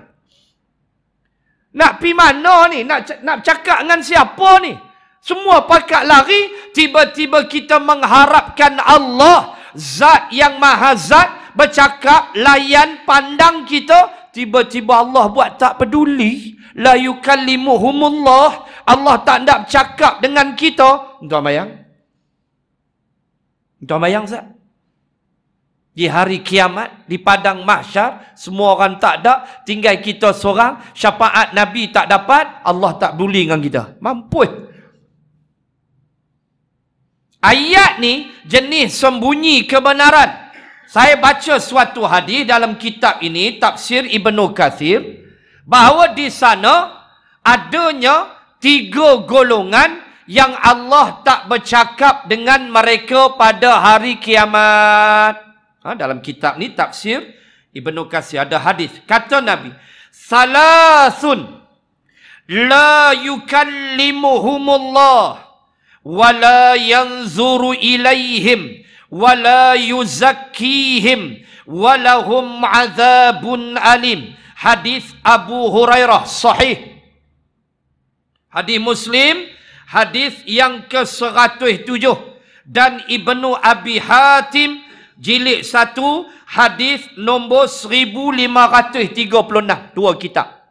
Nak pergi mana ni? Nak, nak cakap dengan siapa ni? Semua pakat lari, tiba-tiba kita mengharapkan Allah, zat yang maha zat, bercakap, layan, pandang kita, tiba-tiba Allah buat tak peduli. La yukallimuhumullah. Allah tak nak cakap dengan kita. Tuan bayang? Tuan bayang, Zat? Di hari kiamat, di padang mahsyar, semua orang tak ada, tinggal kita seorang, syafaat Nabi tak dapat, Allah tak peduli dengan kita. mampu. Ayat ni jenis sembunyi kebenaran. Saya baca suatu hadis dalam kitab ini tafsir Ibnu Kathir bahawa di sana adanya tiga golongan yang Allah tak bercakap dengan mereka pada hari kiamat. Ha, dalam kitab ni tafsir Ibnu Kathir ada hadis kata Nabi salasun la yukallimuhumullah ولا ينظر إليهم ولا يزكيهم ولهم عذاب alim. حديث Abu Hurairah, Sahih حديث Muslim, حديث yang ke 107 dan Ibnu Abi Hatim jilid 1 hadis nombor 1536 dua kitab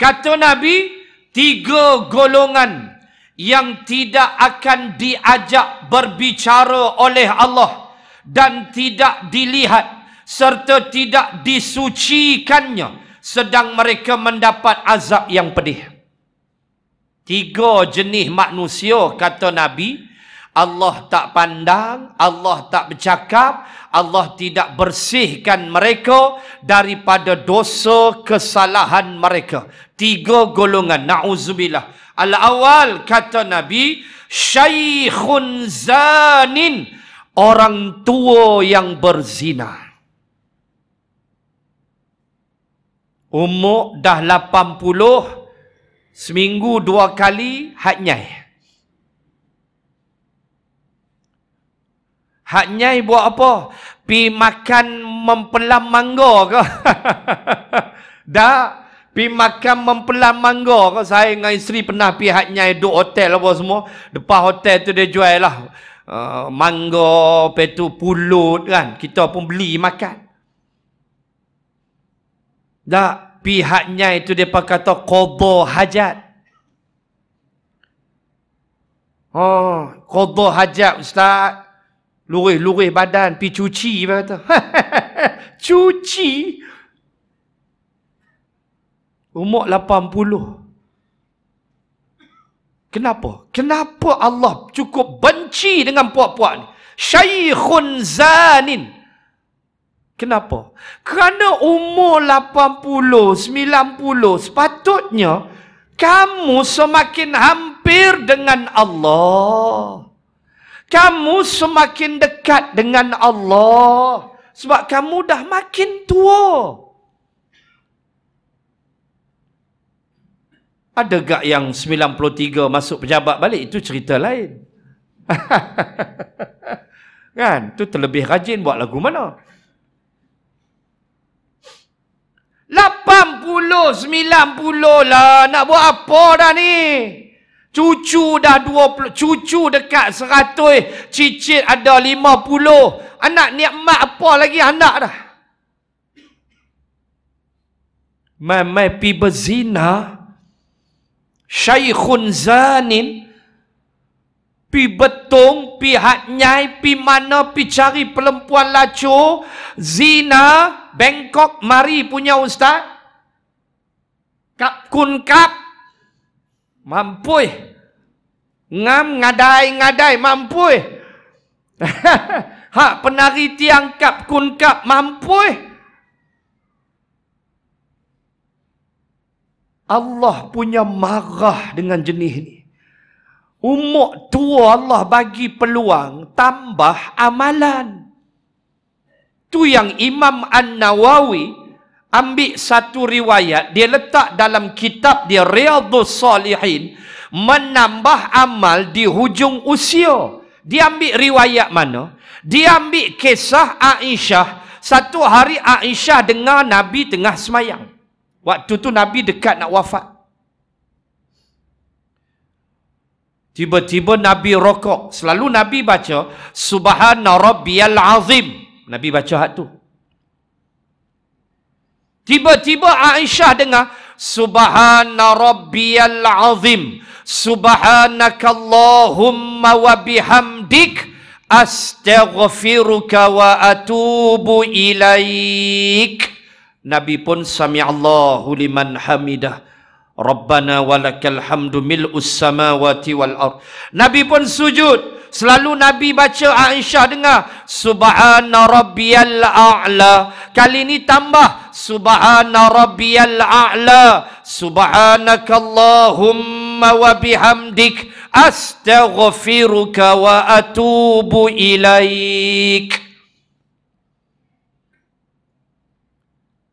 kata Nabi tiga golongan yang tidak akan diajak berbicara oleh Allah dan tidak dilihat serta tidak disucikannya sedang mereka mendapat azab yang pedih. Tiga jenis manusia kata Nabi, Allah tak pandang, Allah tak bercakap, Allah tidak bersihkan mereka daripada dosa kesalahan mereka. Tiga golongan, na'uzubillah. Al-awal kata Nabi Syaikhun zanin Orang tua yang berzina Umur dah 80 Seminggu dua kali Hak nyai buat apa? Pi makan mempelam mangga ke? dah pi makan mempelan mangga ke saya dengan isteri pernah pi hak nyai duk hotel apa semua Depa hotel tu dia jual lah uh, mangga petu pulut kan kita pun beli makan dak pihaknya itu dia pakai kata qadha hajat oh qadha hajat ustaz lurih-lurih badan pi cuci dia kata cuci Umur 80. Kenapa? Kenapa Allah cukup benci dengan puak-puak ni? Syaikhun zanin. Kenapa? Kerana umur 80, 90, sepatutnya kamu semakin hampir dengan Allah. Kamu semakin dekat dengan Allah. Sebab kamu dah makin tua. Ada gak yang 93 masuk pejabat balik itu cerita lain. kan, tu terlebih rajin buat lagu mana? 80 90 lah nak buat apa dah ni? Cucu dah 20, cucu dekat 100, cicit ada 50. Anak ni mak apa lagi anak dah? Mai mai pi berzina syaikhun zanin pi betung pi hat nyai pi mana pi cari perempuan laco zina bengkok mari punya ustaz kap kun kap mampu ngam ngadai ngadai mampu ha penari tiang kap kun kap mampu Allah punya marah dengan jenis ni. Umur tua Allah bagi peluang tambah amalan. Tu yang Imam An-Nawawi ambil satu riwayat. Dia letak dalam kitab dia Riyadus Salihin. Menambah amal di hujung usia. Dia ambil riwayat mana? Dia ambil kisah Aisyah. Satu hari Aisyah dengar Nabi tengah semayang. Waktu tu Nabi dekat nak wafat. Tiba-tiba Nabi rokok. Selalu Nabi baca, Subhana Rabbiyal Azim. Nabi baca hat tu. Tiba-tiba Aisyah dengar, Subhana Rabbiyal Azim. Subhanakallahumma wa bihamdik. Astaghfiruka wa atubu ilaik. Nabi pun sami Allahu liman hamidah. Rabbana walakal hamdu mil'us samawati wal ard. Nabi pun sujud. Selalu Nabi baca Aisyah dengar Subhana rabbiyal a'la. Kali ini tambah Subhana rabbiyal a'la. Subhanakallahumma wa bihamdik astaghfiruka wa atubu ilaika.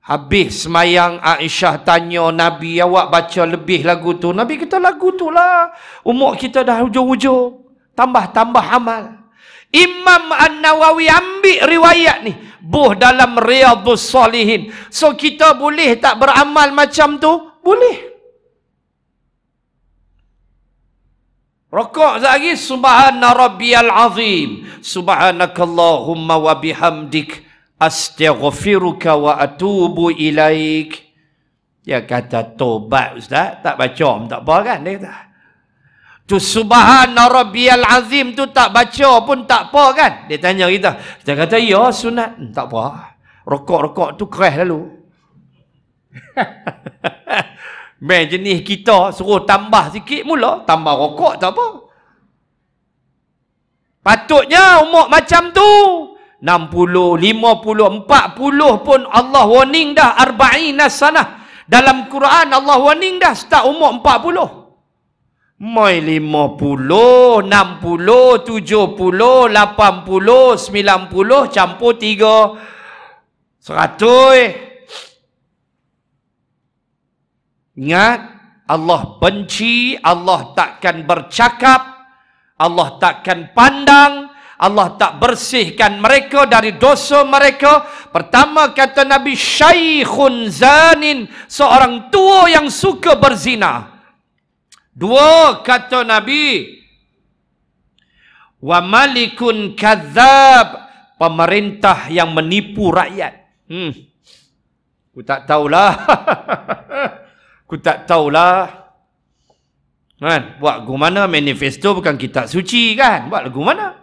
Habis semayang Aisyah tanya Nabi awak baca lebih lagu tu. Nabi kata lagu tu lah. Umur kita dah hujung-hujung. Tambah-tambah amal. Imam An-Nawawi ambil riwayat ni. Buh dalam Riyadhus Salihin. So kita boleh tak beramal macam tu? Boleh. Rokok lagi. Subhanallah Rabbiyal Azim. Subhanakallahumma wa Subhanakallahumma wa bihamdik astaghfiruka wa atubu ilaik. Dia kata tobat ustaz, tak baca tak apa kan dia kata. Tu subhana rabbiyal azim tu tak baca pun tak apa kan? Dia tanya kita. Kita kata ya sunat, hmm, tak apa. Rokok-rokok tu keras lalu. Main jenis kita suruh tambah sikit mula, tambah rokok tak apa. Patutnya umur macam tu 60, 50, 40 pun Allah warning dah arba'ina sanah. Dalam Quran Allah warning dah start umur 40. Mai 50, 60, 70, 80, 90, campur tiga 100. Ingat Allah benci, Allah takkan bercakap, Allah takkan pandang, Allah tak bersihkan mereka dari dosa mereka. Pertama kata Nabi Syaikhun Zanin, seorang tua yang suka berzina. Dua kata Nabi wa malikun kadzab, pemerintah yang menipu rakyat. Hmm. Ku tak tahulah. Ku tak tahulah. Kan, buat lagu mana manifesto bukan kitab suci kan? Buat lagu mana?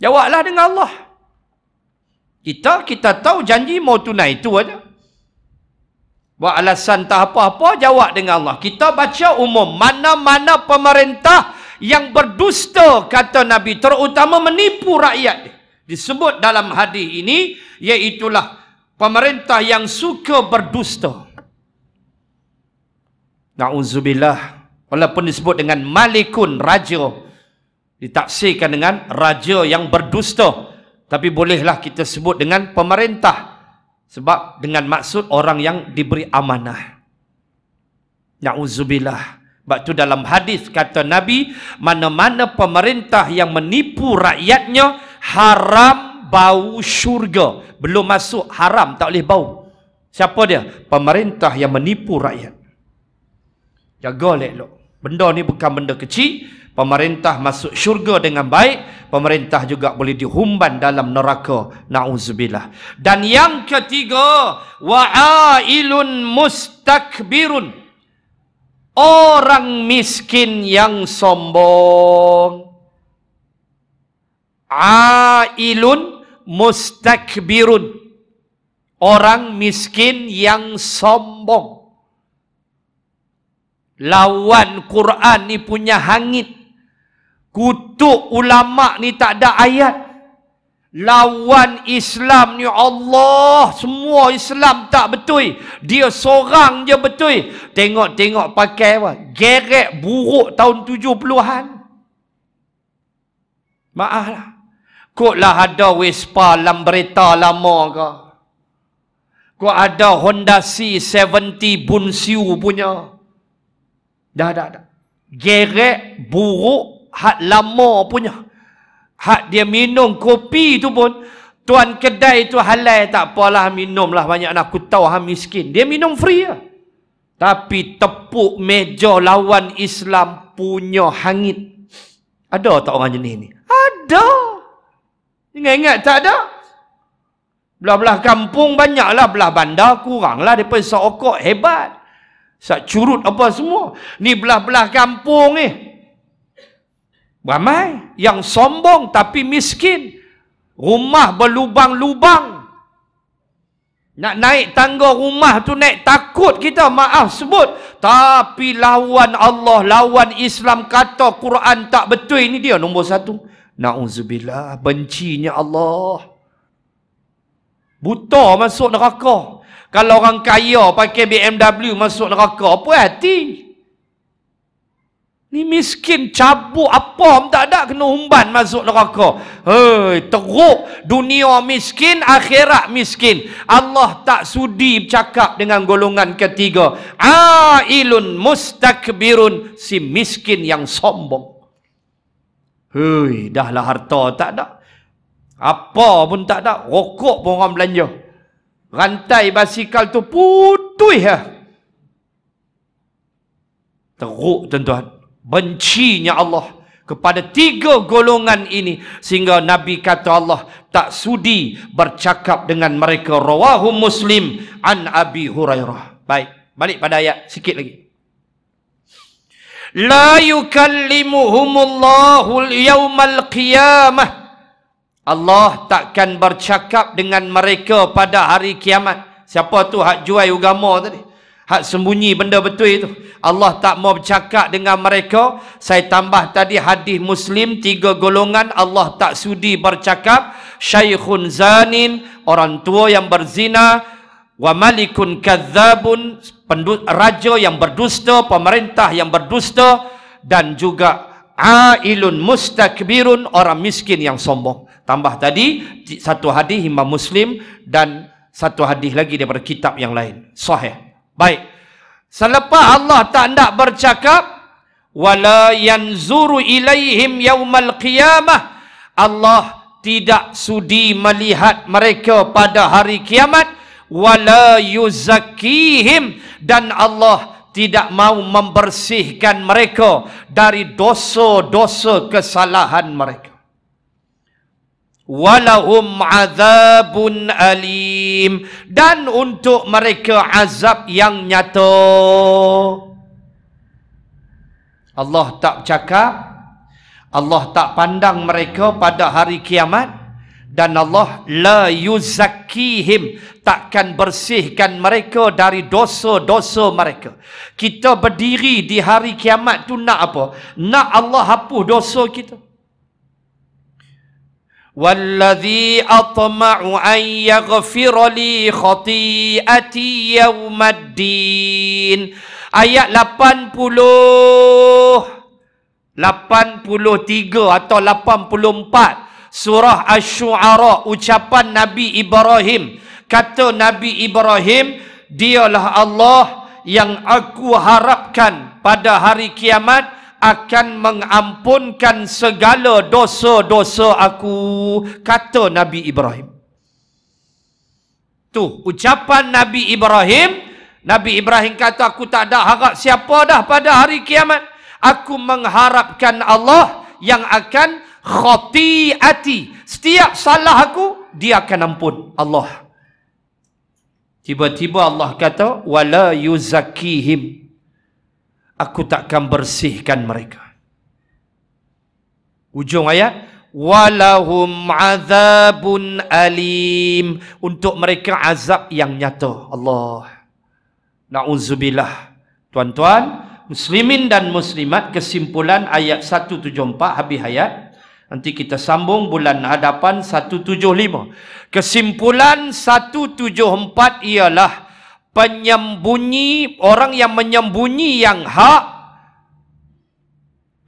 Jawablah dengan Allah. Kita kita tahu janji mau tunai itu aja. Buat alasan tak apa-apa jawab dengan Allah. Kita baca umum mana-mana pemerintah yang berdusta kata Nabi terutama menipu rakyat disebut dalam hadis ini iaitulah pemerintah yang suka berdusta. Nauzubillah walaupun disebut dengan malikun raja ditafsirkan dengan raja yang berdusta tapi bolehlah kita sebut dengan pemerintah sebab dengan maksud orang yang diberi amanah na'udzubillah sebab tu dalam hadis kata Nabi mana-mana pemerintah yang menipu rakyatnya haram bau syurga belum masuk haram tak boleh bau siapa dia? pemerintah yang menipu rakyat jaga elok benda ni bukan benda kecil pemerintah masuk syurga dengan baik pemerintah juga boleh dihumban dalam neraka naudzubillah dan yang ketiga wa'ilun mustakbirun orang miskin yang sombong a'ilun mustakbirun orang miskin yang sombong lawan Quran ni punya hangit Kutuk ulama ni tak ada ayat. Lawan Islam ni Allah semua Islam tak betul. Dia seorang je betul. Tengok-tengok pakai apa? Gerek buruk tahun 70-an. maaflah lah. lah ada Vespa Lambretta lama ke? Kok ada Honda C70 Bunsiu punya? Dah, dah, dah. Gerek buruk hak lama punya. Hak dia minum kopi tu pun tuan kedai tu halal tak apalah minumlah banyak nak aku tahu hang miskin. Dia minum free ya, Tapi tepuk meja lawan Islam punya hangit. Ada tak orang jenis ni? Ada. Ingat-ingat tak ada? Belah-belah kampung banyaklah. Belah bandar kuranglah. Dia sokok hebat. sak curut apa semua. Ni belah-belah kampung ni. Eh. Ramai yang sombong tapi miskin. Rumah berlubang-lubang. Nak naik tangga rumah tu naik takut kita maaf sebut. Tapi lawan Allah, lawan Islam kata Quran tak betul. Ini dia nombor satu. Na'udzubillah, bencinya Allah. Buta masuk neraka. Kalau orang kaya pakai BMW masuk neraka, apa hati? Ya? Ni miskin cabut apa tak ada kena umban masuk neraka. Hei, teruk dunia miskin, akhirat miskin. Allah tak sudi bercakap dengan golongan ketiga. Ailun mustakbirun si miskin yang sombong. Hei, dah lah harta tak ada. Apa pun tak ada, rokok pun orang belanja. Rantai basikal tu putih lah. Teruk tuan-tuan bencinya Allah kepada tiga golongan ini sehingga Nabi kata Allah tak sudi bercakap dengan mereka rawahu muslim an abi hurairah baik balik pada ayat sikit lagi la yukallimuhumullahu yaumal qiyamah Allah takkan bercakap dengan mereka pada hari kiamat siapa tu hak jual agama tadi hak sembunyi benda betul itu Allah tak mau bercakap dengan mereka saya tambah tadi hadis muslim tiga golongan Allah tak sudi bercakap syaikhun zanin orang tua yang berzina wa malikun kadzabun raja yang berdusta pemerintah yang berdusta dan juga ailun mustakbirun orang miskin yang sombong tambah tadi satu hadis imam muslim dan satu hadis lagi daripada kitab yang lain sahih Baik. Selepas Allah tak nak bercakap wala yanzuru ilaihim yaumal qiyamah Allah tidak sudi melihat mereka pada hari kiamat wala yuzakihim dan Allah tidak mau membersihkan mereka dari dosa-dosa kesalahan mereka walahum azabun alim dan untuk mereka azab yang nyata Allah tak cakap Allah tak pandang mereka pada hari kiamat dan Allah la yuzakihim takkan bersihkan mereka dari dosa-dosa mereka. Kita berdiri di hari kiamat tu nak apa? Nak Allah hapus dosa kita. والذي أطمع أن يغفر لي خطيئتي يوم الدين Ayat 80 83 atau 84 Surah Ash-Shu'ara Ucapan Nabi Ibrahim Kata Nabi Ibrahim Dialah Allah yang aku harapkan pada hari kiamat akan mengampunkan segala dosa-dosa aku kata Nabi Ibrahim tu ucapan Nabi Ibrahim Nabi Ibrahim kata aku tak ada harap siapa dah pada hari kiamat aku mengharapkan Allah yang akan khati'ati setiap salah aku dia akan ampun Allah tiba-tiba Allah kata wala yuzakihim aku takkan bersihkan mereka. Ujung ayat, walahum azabun alim untuk mereka azab yang nyata. Allah. Nauzubillah. Tuan-tuan, muslimin dan muslimat kesimpulan ayat 174 habis ayat Nanti kita sambung bulan hadapan 175. Kesimpulan 174 ialah penyembunyi orang yang menyembunyi yang hak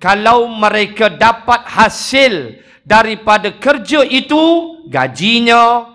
kalau mereka dapat hasil daripada kerja itu gajinya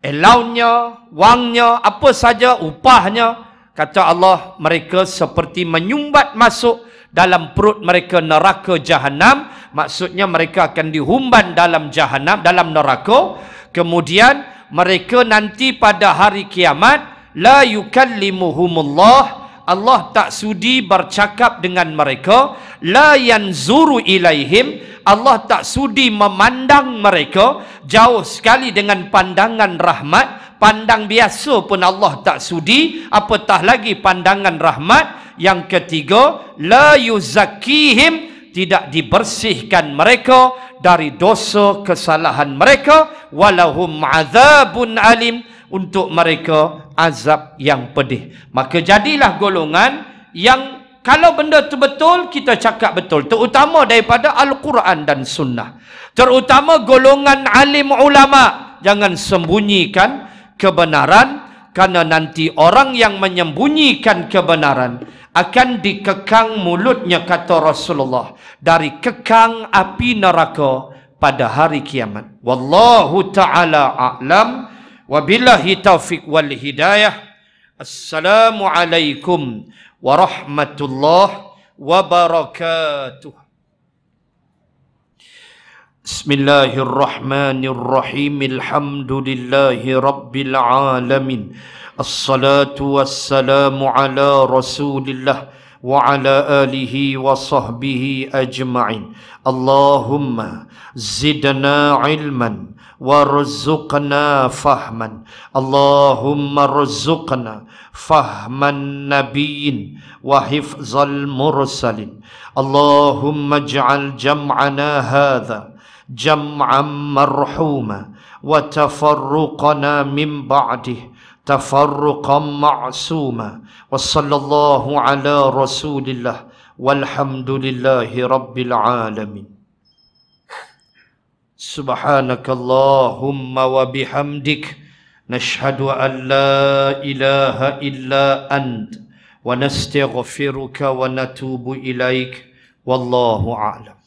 elaunya wangnya apa saja upahnya kata Allah mereka seperti menyumbat masuk dalam perut mereka neraka jahanam maksudnya mereka akan dihumban dalam jahanam dalam neraka kemudian mereka nanti pada hari kiamat la yukallimuhumullah Allah tak sudi bercakap dengan mereka la yanzuru ilaihim Allah tak sudi memandang mereka jauh sekali dengan pandangan rahmat pandang biasa pun Allah tak sudi apatah lagi pandangan rahmat yang ketiga la yuzakihim tidak dibersihkan mereka dari dosa kesalahan mereka walahum azabun alim untuk mereka azab yang pedih. Maka jadilah golongan yang kalau benda tu betul kita cakap betul terutama daripada al-Quran dan sunnah. Terutama golongan alim ulama jangan sembunyikan kebenaran kerana nanti orang yang menyembunyikan kebenaran akan dikekang mulutnya kata Rasulullah dari kekang api neraka pada hari kiamat. Wallahu taala a'lam. وبالله التوفيق والهداية السلام عليكم ورحمة الله وبركاته بسم الله الرحمن الرحيم الحمد لله رب العالمين الصلاة والسلام على رسول الله وعلى آله وصحبه أجمعين اللهم زدنا علماً warzuqna fahman Allahumma rzuqna fahman nabiyyin wa hifzal mursalin Allahumma ij'al jam'ana hadha jam'an marhuma wa tafarruqana min ba'dih tafarruqan ma'suma wa sallallahu ala rasulillah walhamdulillahi rabbil alamin Subhanakallahumma wa bihamdik nashhadu an la ilaha illa ant wa nastaghfiruka wa natubu ilaik wallahu a'lam